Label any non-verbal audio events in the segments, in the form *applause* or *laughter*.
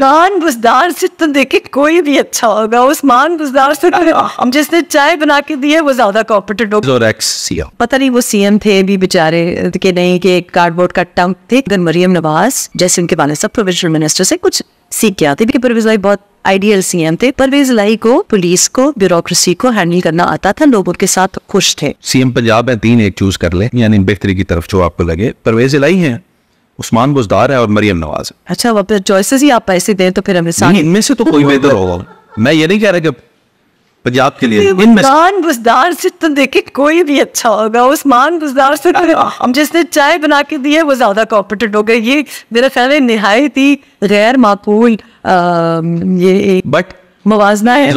मान बुजदार से तो देखे कोई भी अच्छा होगा उस मान बुजदार से तो *laughs* जिसने चाय बना के दी है वो ज्यादा कॉपरेटेड होगा पता नहीं वो सीएम थे भी बेचारे के नहीं के कार्डबोर्ड का टंक थे मरियम नवाज जैसे उनके वाले सब प्रोविजनल मिनिस्टर से कुछ सीख के आते परवेज लाई बहुत आइडियल सीएम थे परवेज लाई को पुलिस को ब्यूरोक्रेसी को हैंडल करना आता था लोगों के साथ खुश थे सीएम पंजाब है तीन एक चूज कर ले यानी बेहतरी की तरफ जो आपको लगे परवेज लाई है उस्मान बुजदार है और मरियम नवाज है अच्छा वह चॉइसेस ही आप पैसे दें तो फिर हमें साथ इनमें से तो कोई बेहतर होगा मैं ये नहीं कह रहा कि पंजाब के लिए उस्मान बुजदार से तो देखे कोई भी अच्छा होगा उस्मान बुजदार से तो हम *laughs* जिसने चाय बना के दी है वो ज्यादा कॉम्पिटेंट हो गए ये मेरा ख्याल है नहायत ही गैर माकूल ये बट मुजना है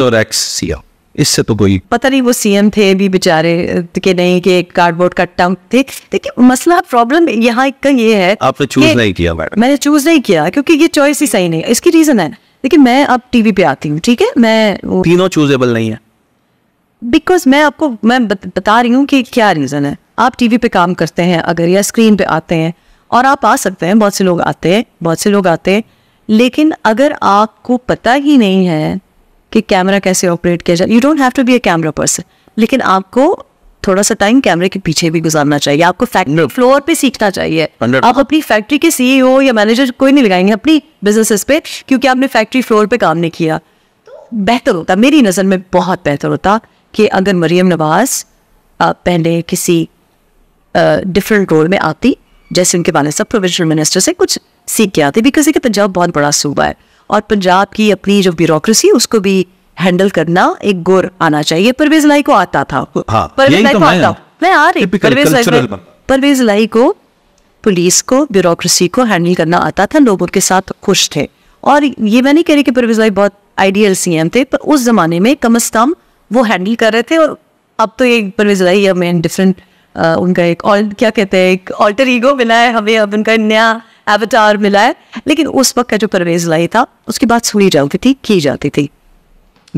इससे तो कोई पता नहीं वो सीएम थे भी बेचारे के नहीं कि कार्डबोर्ड का टंक थे देखिए मसला प्रॉब्लम यहाँ का ये है आपने चूज नहीं किया मैडम मैंने चूज नहीं किया क्योंकि ये चॉइस ही सही नहीं है इसकी रीजन है देखिए मैं अब टीवी पे आती हूँ ठीक है मैं तीनों चूजेबल नहीं है बिकॉज मैं आपको मैं बता रही हूँ कि क्या रीज़न है आप टीवी पे काम करते हैं अगर या स्क्रीन पे आते हैं और आप आ सकते हैं बहुत से लोग आते हैं बहुत से लोग आते हैं लेकिन अगर आपको पता ही नहीं है कि कैमरा कैसे ऑपरेट किया जाए you don't have to be a camera person लेकिन आपको थोड़ा सा टाइम कैमरे के पीछे भी गुजारना चाहिए आपको फैक्ट्री no. फ्लोर पे सीखना चाहिए आप अपनी फैक्ट्री के सीईओ e या मैनेजर कोई नहीं लगाएंगे अपनी बिजनेसेस पे क्योंकि आपने फैक्ट्री फ्लोर पे काम नहीं किया तो बेहतर होता मेरी नज़र में बहुत बेहतर होता कि अगर मरियम नवाज पहले किसी डिफरेंट रोल में आती जैसे उनके वाले सब प्रोविजनल मिनिस्टर से कुछ सीख के आती बिकॉज देखिए पंजाब बहुत बड़ा सूबा है और पंजाब की अपनी जो ब्यूरोक्रेसी उसको भी हैंडल करना एक गुर आना चाहिए परवेज लाई को आता था हाँ, तो परवेज लाई को मैं आ रही परवेज लाई परवेज लाई को पुलिस को ब्यूरोक्रेसी को हैंडल करना आता था लोगों के साथ खुश थे और ये मैं नहीं कह रही कि परवेज लाई बहुत आइडियल सी एम थे पर उस जमाने में कम अज कम वो हैंडल कर रहे थे और अब तो ये परवेज लाई मेन डिफरेंट उनका एक क्या कहते हैं एक ऑल्टर ईगो मिला है हमें अब उनका नया एवटार मिला है लेकिन उस वक्त का जो परवेज लाई था उसकी बात सुनी जाती थी की जाती थी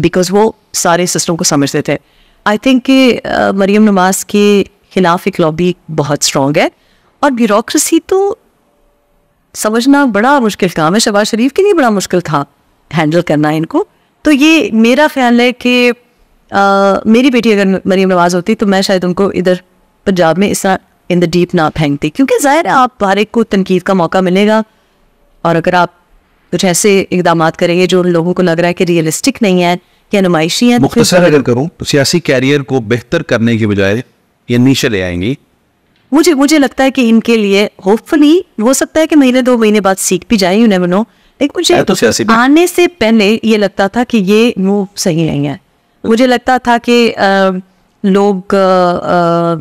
बिकॉज वो सारे सिस्टम को समझते थे आई थिंक कि मरियम नवाज के खिलाफ एक लॉबी बहुत स्ट्रॉन्ग है और ब्यूरोसी तो समझना बड़ा मुश्किल काम है शहबाज शरीफ के लिए बड़ा मुश्किल था हैंडल करना इनको तो ये मेरा ख्याल है कि मेरी बेटी अगर मरीम नवाज होती तो मैं शायद उनको इधर पंजाब में इस तरह इन द डीप ना फेंकते क्योंकि ज़ाहिर है आप हर एक को तनकीद का मौका मिलेगा और अगर आप कुछ ऐसे इकदाम करेंगे जो उन लोगों को लग रहा है कि रियलिस्टिक नहीं है या नुमाइशी है मुख्तर अगर करूँ तो सियासी कैरियर को बेहतर करने के बजाय ये नीचे ले आएंगी मुझे मुझे लगता है कि इनके लिए होपफुली हो सकता है कि महीने दो महीने बाद सीख भी जाए यू नेवर नो मुझे तो आने से पहले ये लगता था कि ये वो सही नहीं है मुझे लगता था कि आ, लोग आ, आ,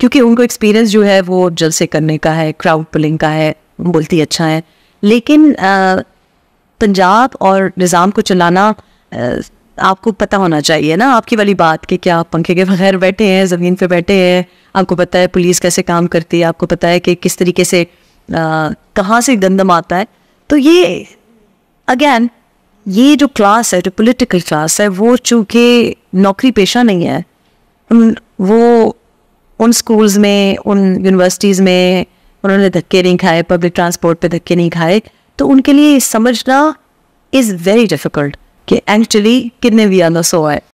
क्योंकि उनको एक्सपीरियंस जो है वो जल से करने का है क्राउड पुलिंग का है बोलती अच्छा है लेकिन पंजाब और निज़ाम को चलाना आपको पता होना चाहिए ना आपकी वाली बात कि क्या आप पंखे के बगैर बैठे हैं ज़मीन पे बैठे हैं आपको पता है पुलिस कैसे काम करती है आपको पता है कि किस तरीके से कहाँ से गंदम आता है तो ये अगेन ये जो क्लास है जो पॉलिटिकल क्लास है वो चूँकि नौकरी पेशा नहीं है वो उन स्कूल्स में उन यूनिवर्सिटीज़ में उन्होंने धक्के नहीं खाए पब्लिक ट्रांसपोर्ट पे धक्के नहीं खाए तो उनके लिए समझना इज़ वेरी डिफ़िकल्ट कि एक्चुअली कितने वी आर सो आए